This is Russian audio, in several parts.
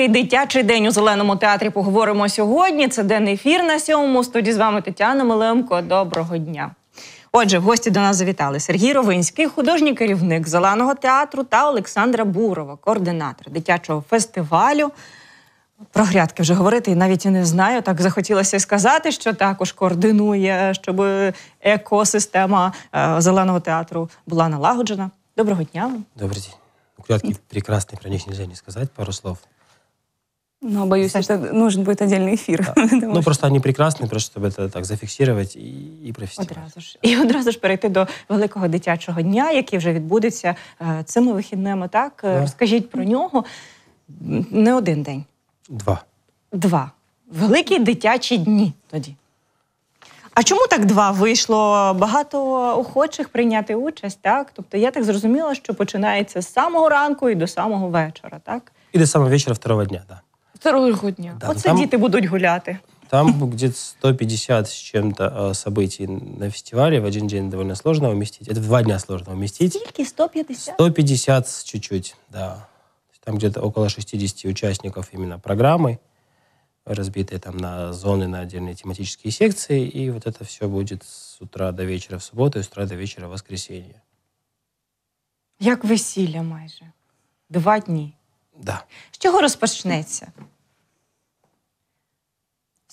який дитячий день у зеленому театрі поговоримо сьогодні. Це денний ефір на сьомому. Студії з вами Тетяна Милемко. Доброго дня. Отже, в гості до нас завітали Сергій Ровинський, художній керівник зеленого театру та Олександра Бурова, координатор дитячого фестивалю. Про грядки вже говорити, і навіть і не знаю. Так захотілося сказати, що також координує, щоб екосистема е, зеленого театру була налагоджена. Доброго дня вам. Добрий день. У грядки прекрасний, про них нельзя не сказати пару слов. Но, ну, боюсь, Значит, это нужен будет отдельный эфир. Да. Ну, просто вони прекрасні, просто щоб це так зафіксувати і, і професійно. Одразу ж. І одразу ж перейти до великого дитячого дня, який вже відбудеться е, цими вихідними, так? Е, да. Розкажіть про нього. Не один день. Два. Два. Великі дитячі дні тоді. А чому так два вийшло? Багато охочих прийняти участь, так? Тобто я так зрозуміла, що починається з самого ранку і до самого вечора, так? І до самого вечора второго дня, так. Да. Вторую годня. Да, Оце ну там, діти будуть гуляти. Там где-то 150 с чем-то э, событий на фестивале. В один день довольно сложно уместить. Это в два дня сложно уместить. Сколько? 150? 150 с чуть-чуть, да. Там где-то около 60 участников именно программы, разбитые там на зоны, на отдельные тематические секции. И вот это все будет с утра до вечера в субботу и с утра до вечера в воскресенье. Как весілля майже. Два дня. Да. З чого розпочнеться?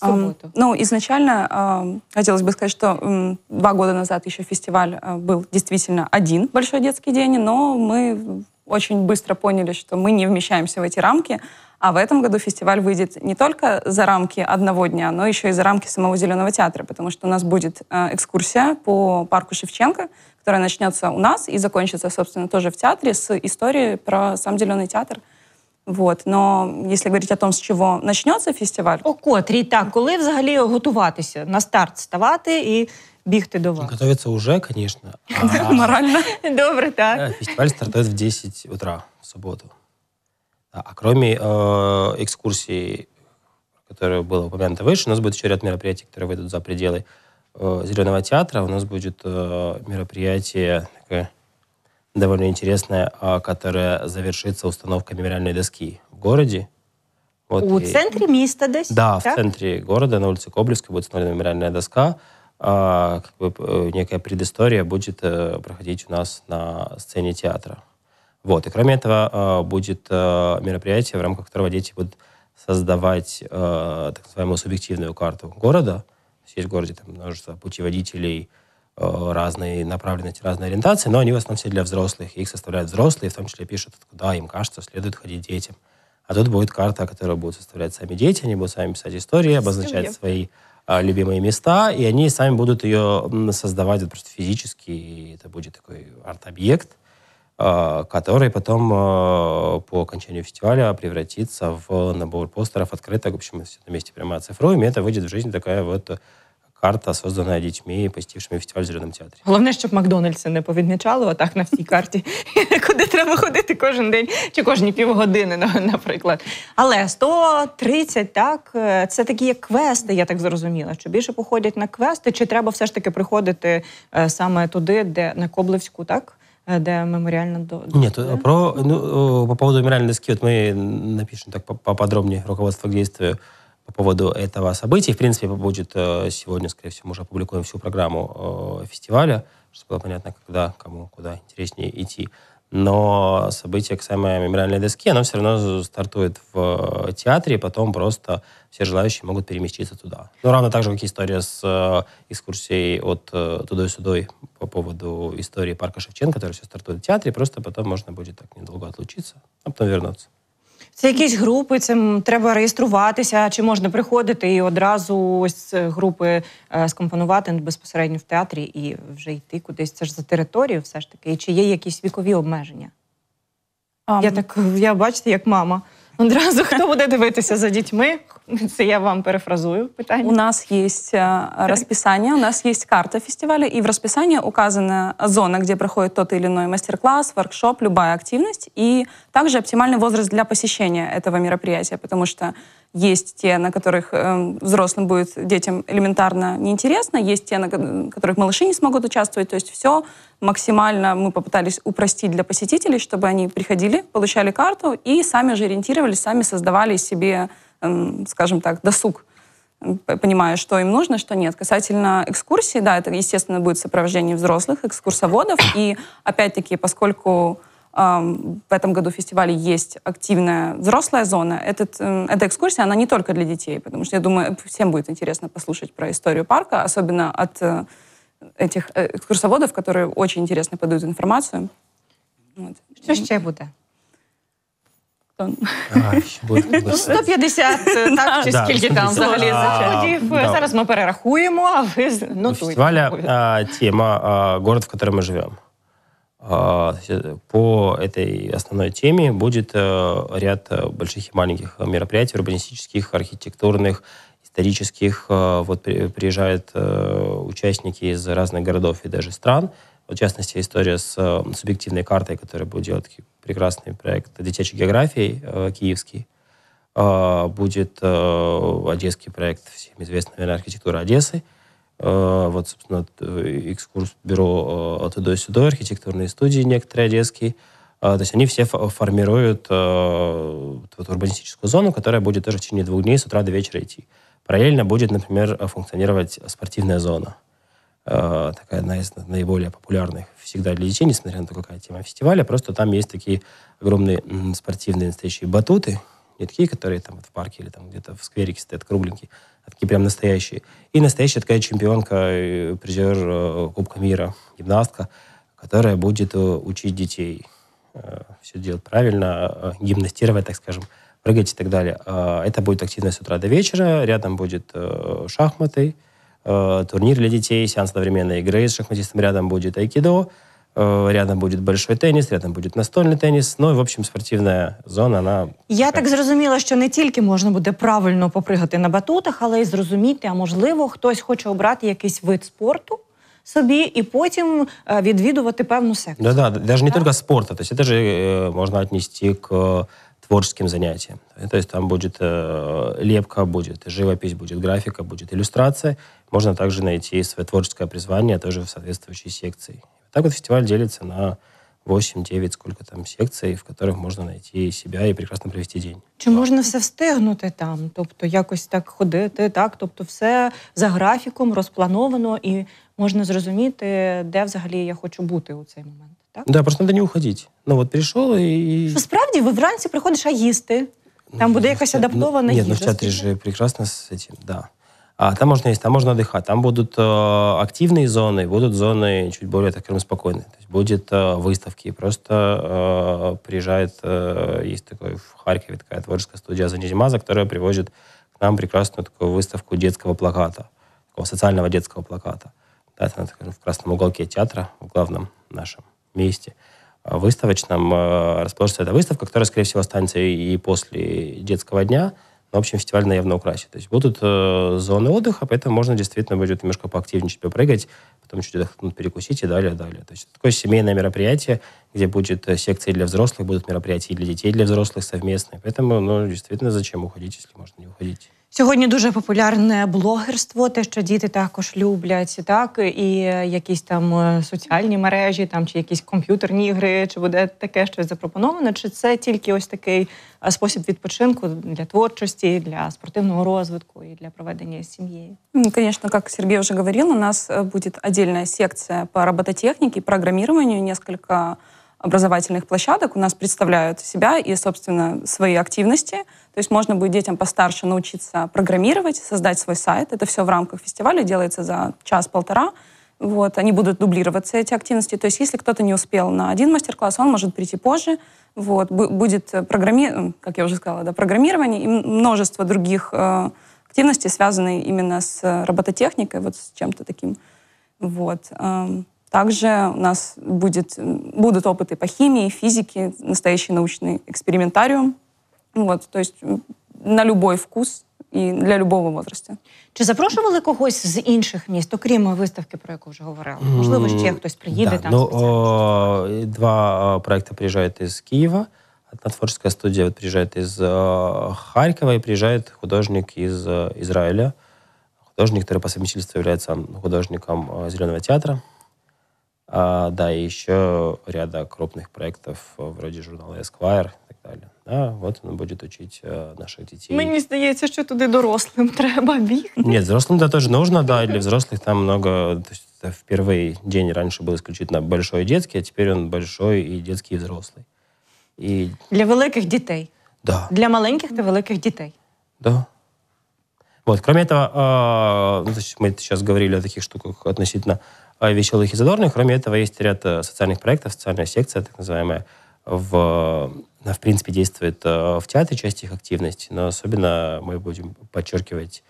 Um, ну, изначально uh, хотелось бы сказать, что um, два года назад еще фестиваль uh, был действительно один большой детский день, но мы очень быстро поняли, что мы не вмещаемся в эти рамки, а в этом году фестиваль выйдет не только за рамки одного дня, но еще и за рамки самого Зеленого театра, потому что у нас будет э, экскурсия по парку Шевченко, которая начнется у нас и закончится, собственно, тоже в театре с историей про сам Зеленый театр – Вот. Но если говорить о том, с чего начнется фестиваль... О котрій, так, коли взагалі готуватися, на старт ставати и бігти до вас? Готовиться уже, конечно. Морально. Добре, так. Фестиваль стартует в 10 утра в субботу. А, кроме экскурсии, экскурсий, которые было упомянуто выше, у нас будет еще ряд мероприятий, которые выйдут за пределы э, Зеленого театра. У нас будет э, мероприятие такое довольно интересная, а, которая завершится установкой мемориальной доски в городе. Вот У и... центре места десь? Да, так? в центре города, на улице Коблевской, будет установлена мемориальная доска. А, как бы, э, некая предыстория будет э, проходить у нас на сцене театра. Вот. И кроме этого э, будет э, мероприятие, в рамках которого дети будут создавать э, так называемую субъективную карту города. Есть в городе там, множество путеводителей, Э, разные направленности, разные ориентации, но они в основном все для взрослых. Их составляют взрослые, в том числе пишут, куда им кажется следует ходить детям. А тут будет карта, которую будут составлять сами дети, они будут сами писать истории, обозначать свои а, любимые места, и они сами будут ее создавать вот, просто физически, и это будет такой арт-объект, а, который потом а, по окончанию фестиваля превратится в набор постеров, открыток, в общем, все на месте прямо оцифруем, и это выйдет в жизнь такая вот карта, создана дітьми, посітившими фестиваль в зеленому театрі. Головне, щоб Макдональдси не повідмічало, отак на всій карті, куди треба ходити кожен день чи кожні півгодини, наприклад. Але 130, так е, це такі як квести, я так зрозуміла. Що більше походять на квести, чи треба все ж таки приходити е, саме туди, де на Коблевську, так? Е, де меморіальна до Ні, то про ну по поводу меморіальной доски, от ми напишем так по подробні руководство к действию по поводу этого события. В принципе, будет э, сегодня, скорее всего, мы уже опубликуем всю программу э, фестиваля, чтобы было понятно, когда, кому, куда интереснее идти. Но событие касаемо мемориальной доски, оно все равно стартует в э, театре, потом просто все желающие могут переместиться туда. Ну, равно так же, как история с экскурсией от тудой сюда по поводу истории парка Шевченко, которая все стартует в театре, просто потом можно будет так недолго отлучиться, а потом вернуться. Це якісь групи, це треба реєструватися, чи можна приходити і одразу ось групи е, скомпонувати безпосередньо в театрі і вже йти кудись. Це ж за територію, все ж таки. чи є якісь вікові обмеження? А, я так я бачите, як мама. Одразу хто буде дивитися за дітьми? Це я вам перефразую питання. У нас есть расписание, у нас есть карта фестиваля, и в расписании указана зона, где проходит тот или иной мастер-класс, воркшоп, любая активность, и также оптимальный возраст для посещения этого мероприятия, потому что есть те, на которых э, взрослым будет детям элементарно неинтересно, есть те, на которых малыши не смогут участвовать. То есть все максимально мы попытались упростить для посетителей, чтобы они приходили, получали карту и сами же ориентировались, сами создавали себе Эм, скажем так, досуг понимая, что им нужно, что нет. Касательно экскурсий, да, это, естественно, будет сопровождение взрослых, экскурсоводов. И, опять-таки, поскольку эм, в этом году фестивале есть активная взрослая зона. Этот, эм, эта экскурсия, она не только для детей, потому что, я думаю, всем будет интересно послушать про историю парка, особенно от э, этих э, экскурсоводов, которые очень интересно подают информацию. Вот. Що ще буде? тонн. Ай, ну, 150 так чи а, да, скільки там 150. взагалі заходів. А, да. Зараз ми перерахуємо, а ви У ну, нотуйте. фестиваля а, тема а, «Город, в котором мы живем». А, по этой основной теме будет ряд больших и маленьких мероприятий урбанистических, архитектурных, исторических. Э, вот приезжают э, участники из разных городов и даже стран – в частности, история с э, субъективной картой, которая будет делать прекрасный проект детячей географии э, киевский. Э, будет одесский проект, всем известный, наверное, архитектура Одессы. вот, собственно, экскурс бюро э, от и сюда, архитектурные студии некоторые одесские. То есть они все формируют э, вот, урбанистическую зону, которая будет тоже в течение двух дней с утра до вечера идти. Параллельно будет, например, функционировать спортивная зона. Э, такая одна из наиболее популярных всегда для детей, несмотря на то, какая тема фестиваля. Просто там есть такие огромные спортивные настоящие батуты, не такие, которые там в парке или там где-то в скверике стоят кругленькие, а такие прям настоящие. И настоящая такая чемпионка, э, призер э, Кубка мира, гимнастка, которая будет учить детей все делать правильно, гимнастировать, так скажем, прыгать и так далее. А это будет активность с утра до вечера. Рядом будет шахматы, э, турнир для детей, сеанс современной игры с шахматистом. Рядом будет айкидо, э, рядом будет большой теніс, рядом буде настольний теніс. Ну і, в общем, спортивна зона. Вона я так зрозуміла, що не тільки можна буде правильно попригати на батутах, але й зрозуміти, а можливо, хтось хоче обрати якийсь вид спорту. Собі і потім е, відвідувати певну секцію. Да, да, даже не тільки спорту, то есть это же э, можно отнести к э, творческим занятием. То есть там будет э, лепка, будет живопись, будет графика, будет иллюстрация. Можно также найти свое творческое призвание тоже в соответствующей секции. Так вот фестиваль делится на 8-9, сколько там секцій, в которых можна знайти себе і прекрасно провести день. Чи можна все встигнути там? Тобто якось так ходити, так? Тобто, все за графіком розплановано, і можна зрозуміти, де взагалі я хочу бути у цей момент. так? Да, просто треба не уходити. Ну от прийшов і. Що справді ви вранці приходиш, а їсти. Ну, там буде якась адаптована їжа. Ні, ну, ну в театрі ж прекрасно з цим, да. А там можно есть, там можно отдыхать. Там будут э, активные зоны, будут зоны чуть более так спокойные. То есть будет э, выставки. Просто э, приезжает, э, есть такой в Харькове такая творческая студия «Занизимаза», которая привозит к нам прекрасную такую выставку детского плаката, такого социального детского плаката. Да, это она, скажем, в красном уголке театра, в главном нашем месте выставочном э, расположится эта выставка, которая, скорее всего, останется и после детского дня. в общем, фестиваль наявно украсит. То есть будут э, зоны отдыха, поэтому можно действительно будет немножко поактивнее попрыгать, потом чуть отдохнуть, перекусить и далее, далее. То есть такое семейное мероприятие, где будет э, секция для взрослых, будут мероприятия и для детей, и для взрослых совместные. Поэтому, ну, действительно, зачем уходить, если можно не уходить? Сьогодні дуже популярне блогерство, те, що діти також люблять, так і е, якісь там е, соціальні мережі, там чи якісь комп'ютерні ігри, чи буде таке щось запропоновано, чи це тільки ось такий е, спосіб відпочинку для творчості, для спортивного розвитку і для проведення сім'ї? сім'єю? Ну, як Сергій вже говорив, у нас э, буде віддільна секція по робототехніці, програмуванню, несколько образовательных площадок у нас представляют себя и, собственно, свои активности. То есть можно будет детям постарше научиться программировать, создать свой сайт. Это все в рамках фестиваля делается за час-полтора. Вот, они будут дублироваться, эти активности. То есть если кто-то не успел на один мастер-класс, он может прийти позже. Вот, будет э, программи... как я уже сказала, да, программирование и множество других э, активностей, связанные именно с э, робототехникой, вот с чем-то таким. Вот. Эм, также у нас будет, будут опыты по химии, физике, настоящий научный экспериментариум. Вот, то есть на любой вкус и для любого возраста. Чи запрошували когось з інших міст, окрім виставки, про яку вже говорили? Можливо, ще хтось приїде да, там ну, о, Два а, проекта приїжджають із Києва. Одна творческая студия вот приезжает из э, а, Харькова и приезжает художник из э, а, Израиля. Художник, который по совместительству является художником Зеленого театра. А, да, и еще ряда крупных проектов э, вроде журнала Esquire и так далее. А вот он будет учить э, наших дітей. Мені здається, що туди дорослим треба бігти. Нет, взрослым да тоже нужно, да, для взрослых там много. То есть это в первый день раньше был исключительно большой детский, а теперь он большой и детский, и взрослый. И... Для великих детей. Да. Для маленьких до великих детей. Да. Вот, кроме этого, э, мы сейчас говорили о таких штуках относительно а, веселых и задорных. Кроме этого, есть ряд э, социальных проектов, социальная секция, так называемая, в, она, э, в принципе, действует э, в театре часть их активности, но особенно мы будем подчеркивать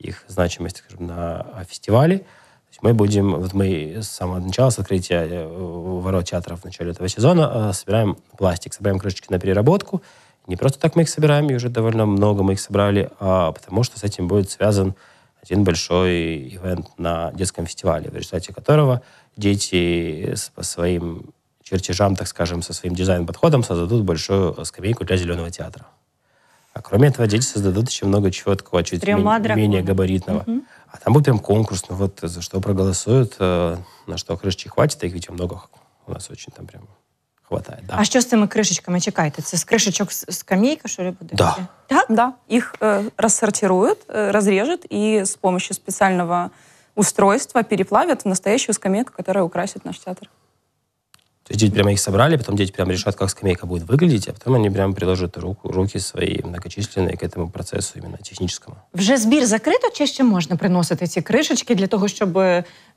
их значимость, скажем, на а, фестивале. То есть мы будем, вот мы с самого начала, с открытия ворот театра в начале этого сезона собираем пластик, собираем крышечки на переработку. Не просто так мы их собираем, и уже довольно много мы их собрали, а потому что с этим будет связан один большой ивент на детском фестивале, в результате которого дети по своим чертежам, так скажем, со своим дизайн-подходом создадут большую скамейку для Зеленого театра. А кроме этого, дети создадут еще много чего такого чуть Трема менее габаритного. Угу. А там будет прям конкурс, ну вот за что проголосуют, э, на что крышечки хватит, а их ведь много. У нас очень там прям хватає. Да. А що з цими кришечками? Чекайте, це з кришечок скамейка, що ли буде? Да. Так? Да. Их э, рассортируют, э, разрежут и с помощью специального устройства переплавят в настоящую скамейку, которая украсит наш театр. То есть дети прямо их собрали, потом дети прямо решат, как скамейка будет выглядеть, а потом они прямо приложат руку, руки свои многочисленные к этому процессу именно техническому. Вже збір закрыто, чи ще можна приносити ці кришечки для того, щоб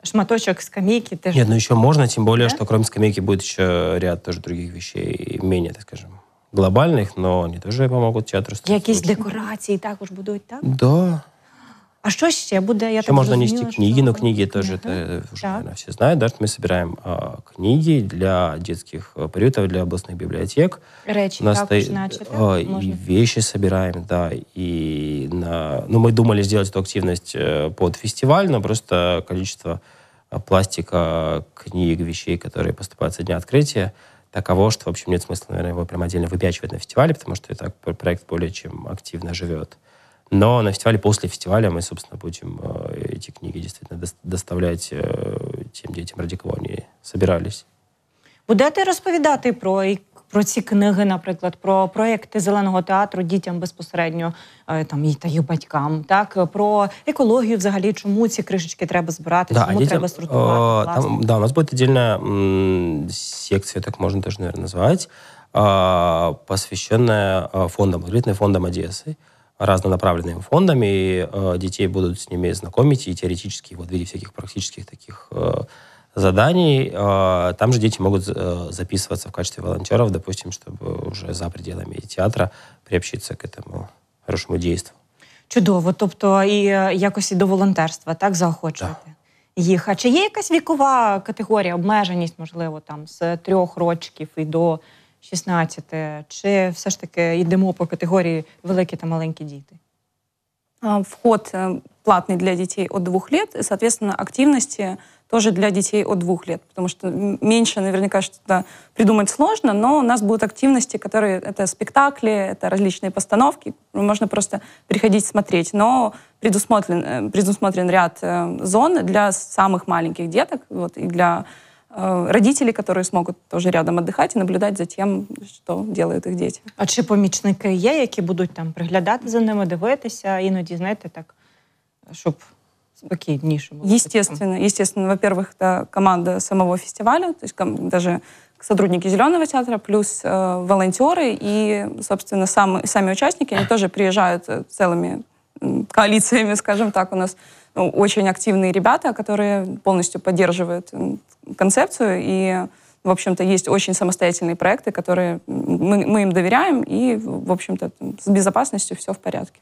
шматочок скамейки теж... Нет, ну еще можно, тем более, да? что кроме скамейки будет еще ряд тоже других вещей, менее, так скажем, глобальных, но они тоже помогут театру. Якісь декорації також будуть, так? Да. А що ще буде? Я ще так можна нести книги, но книги теж uh -huh. вже наверное, всі знають. Да? Ми збираємо а, книги для дитячих э, періодів, для обласних бібліотек. Речі У нас також начато. Э, І э, можна. вещи собираем, да. И на... ну, мы думали сделать эту активность под фестиваль, но просто количество пластика, книг, вещей, которые поступают со дня открытия, таково, что, в общем, нет смысла, наверное, его прям отдельно выпячивать на фестивале, потому что и так проект более чем активно живет. Но на фестивале, после фестиваля мы, собственно, будем э, эти книги действительно доставлять э, тим дітям, ради кого они собирались. Будете розповідати про про ці книги, наприклад, про проекти зеленого театру дітям безпосередньо е, там і та їх батькам, так про екологію, взагалі, чому ці кришечки треба збирати, да, чому дітям, треба сортувати. Е, там, да, у нас буде віддільна секція, так можна теж наверное, назвати, посвященная э, фондам, Одеси. фондам Одессы разнонаправленными фондами, э, детей будут с ними знакомить, и теоретически вот в виде всяких практических таких э, заданий. Э, там же дети могут записываться в качестве волонтеров, допустим, чтобы уже за пределами театра приобщиться к этому хорошему действу. Чудово, тобто і е, якось і до волонтерства, так заохочувати да. їх. А чи є якась вікова категорія, обмеженість, можливо, там з трьох рочків і до 16, чи все ж таки йдемо по категорії великі та маленькі діти? А, вход платный для детей от двух лет, и, соответственно, активности тоже для детей от двух лет, потому что меньше наверняка что-то придумать сложно, но у нас будут активности, которые это спектакли, это различные постановки, можно просто приходить смотреть, но предусмотрен, э, предусмотрен ряд э, зон для самых маленьких деток вот, и для Э, родители, которые смогут тоже рядом отдыхать и наблюдать, за тим, що делают их дети. А чи помічники є, які будуть там приглядати за ними, дивитися, іноді знаєте, так щоб спокійніше було? Естественно, естественно. Во-первых, это команда самого фестиваля, то есть даже сотрудники Зеленого театра, плюс э, волонтеры и, собственно, сам, сами участники, они тоже приезжают э, целыми коалициями, скажем так, у нас ну, очень активные ребята, которые полностью поддерживают концепцию, и, в общем-то, есть очень самостоятельные проекты, которые мы, мы им доверяем, и, в общем-то, с безопасностью все в порядке.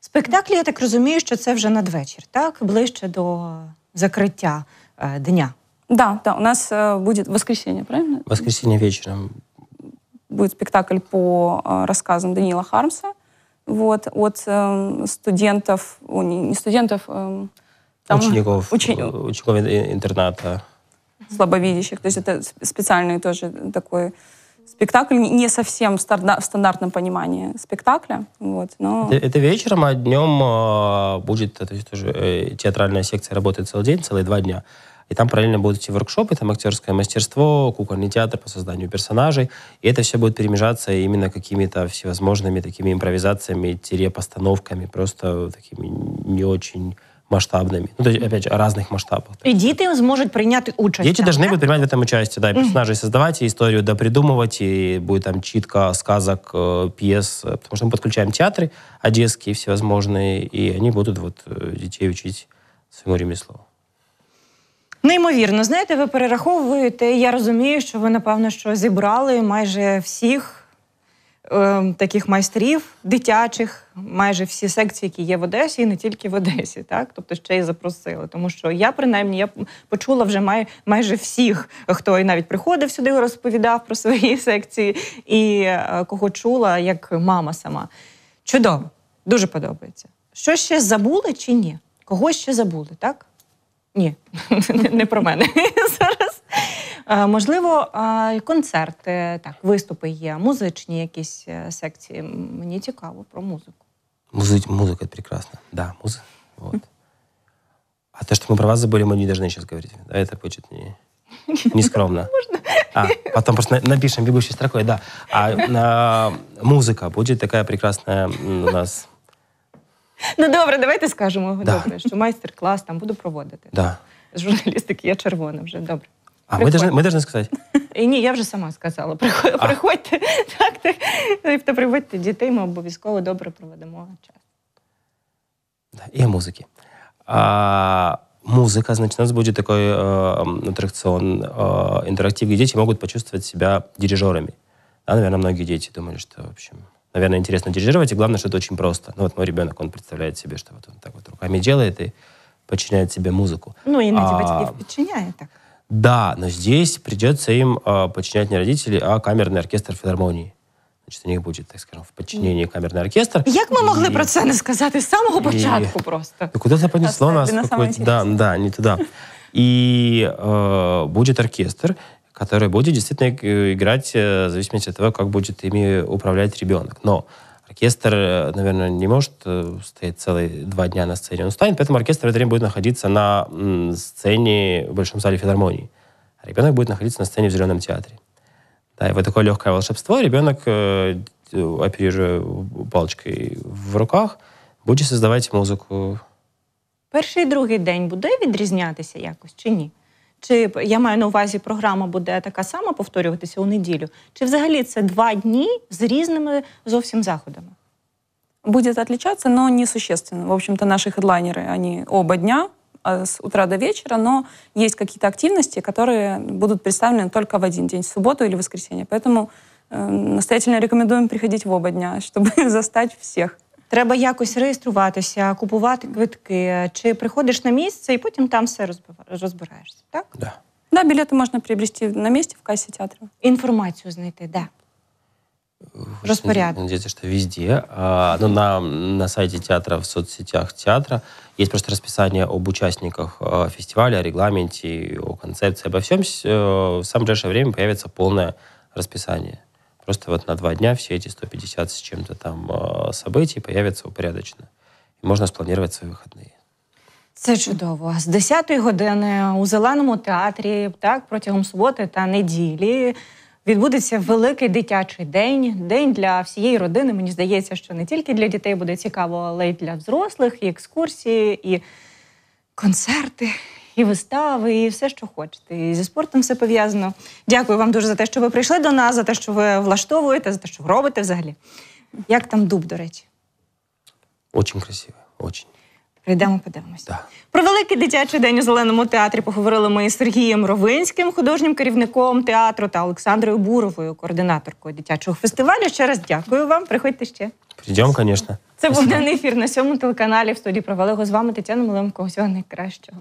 Спектаклі, я так розумію, що це вже надвечір, так? Ближче до закрытия е, дня. Да, да, у нас э, будет воскресенье, правильно? воскресенье вечером. Будет спектакль по э, рассказам Даниила Хармса вот, от э, студентов, о, не студентов, э, там, учеников, учени... Э, учеников интерната. Слабовидящих. То есть это специальный тоже такой спектакль, не совсем в стандартном понимании спектакля. Вот, но... это, это вечером, а днем э, будет то есть, тоже, э, театральная секция работает целый день, целые два дня. И там параллельно будут эти воркшопы, там актерское мастерство, кукольный театр по созданию персонажей. И это все будет перемежаться именно какими-то всевозможными такими импровизациями, постановками, просто такими не очень масштабными. Ну, то есть, опять же, о разных масштабах. І діти сможет принять участие. Дети должны да? будут принимать в этом участие, да, и персонажей mm-hmm. создавать, и историю допридумывать, и будет там читка сказок, э, пьес, э, потому что мы подключаем театры одесские всевозможные, и они будут вот э, детей учить своему ремеслу. Неймовірно, знаєте, ви перераховуєте. Я розумію, що ви напевно що зібрали майже всіх е, таких майстрів дитячих, майже всі секції, які є в Одесі, і не тільки в Одесі, так тобто ще й запросили. Тому що я принаймні я почула вже май, майже всіх, хто і навіть приходив сюди, розповідав про свої секції, і е, кого чула, як мама сама. Чудово, дуже подобається. Що ще забули чи ні? Кого ще забули, так? Ні, не про мене зараз. Можливо, концерти, так, виступи є, музичні якісь е, секції. Мені цікаво про музику. Музика прекрасна, это прекрасно. Да, музыка. Вот. А те, що ми про вас забыли, мы не должны зараз говорити. Да, это будет не, не скромно. А, потом просто напишем бегущей строкой, да. А на, музыка будет такая прекрасная у нас Ну добре, давайте скажемо да. добре, що майстер-клас там буду проводити. Да. З журналістики я червона вже добре. А Приходь. ми повинні сказати? І Ні, я вже сама сказала. приходьте, так, так, тобто приводьте дітей, ми обов'язково добре проведемо час. І музики. А, Музика, значить, у нас будет такой э, е, аттракцион, э, е, интерактив, где дети можуть почувствовать себя дирижерами. Да, наверное, многие дети думали, что, в общем, наверное, интересно дирижировать, и главное, что это очень просто. Ну вот мой ребенок, он представляет себе, что вот он так вот руками делает и подчиняет себе музыку. Ну, и на тебя а, тебе подчиняет так. Да, но здесь придется им а, подчинять не родители, а камерный оркестр филармонии. Значит, у них будет, так скажем, в підчиненні камерний оркестр. Як мы могли і... про це не сказати з самого початку і... просто? Ну, куда це понесло нас? На какой... Да, да, не туда. И э, будет оркестр, который будет действительно э, играть э, в зависимости от того, как будет ими управлять ребенок. Но оркестр, э, наверное, не может стоять целые два дня на сцене. Он станет, поэтому оркестр в это время будет находиться на сцене в Большом зале филармонии. А ребенок будет находиться на сцене в Зеленом театре. Да, и вот такое легкое волшебство. Ребенок, оперируя палочкой в руках, будет создавать музыку. Перший и другий день буде відрізнятися якось чи ні? Чи я маю на увазі, програма буде така сама повторюватися у неділю? Чи взагалі це два дні з різними зовсім заходами? Будет отличаться, но существенно. В общем-то, наши хедлайнеры, они оба дня, а с утра до вечера, но есть какие-то активности, которые будут представлены только в один день, в субботу или воскресенье. Поэтому э, настоятельно рекомендуем приходить в оба дня, чтобы застать всех. Треба якось реєструватися, купувати квитки. Чи приходиш на місце і потім там все розбираєшся, так? Да. Да, билеты можно приобрести на місці в касі театру. Інформацію знайти, де. Распорядок. Надеюсь, что везде. ну, на, на сайте театра, в соцсетях театру є просто розписання об учасниках фестивалю, о регламенте, о концепции, обо всем. Э, в самое ближайшее время появится полное Просто вот на два дня все эти 150 с чем-то там э, событий появятся упорядочено. І можна спланувати свої вихідні. Це чудово. З 10-ї години у зеленому театрі, так протягом суботи та неділі, відбудеться великий дитячий день. День для всієї родини. Мені здається, що не тільки для дітей буде цікаво, але й для взрослих, і екскурсії, і концерти, і вистави, і все, що хочете. І зі спортом все пов'язано. Дякую вам дуже за те, що ви прийшли до нас, за те, що ви влаштовуєте, за те, що ви робите взагалі. Як там дуб, до речі? Очень красиво, очень. Прийдемо, подивимося. Да. Про великий дитячий день у зеленому театрі поговорили ми з Сергієм Ровинським, художнім керівником театру та Олександрою Буровою, координаторкою дитячого фестивалю. Ще раз дякую вам. Приходьте ще. Прийдемо, звісно. Це був денний ефір на сьому телеканалі. В студії провели його з вами Тетяна Маленко. усього найкращого.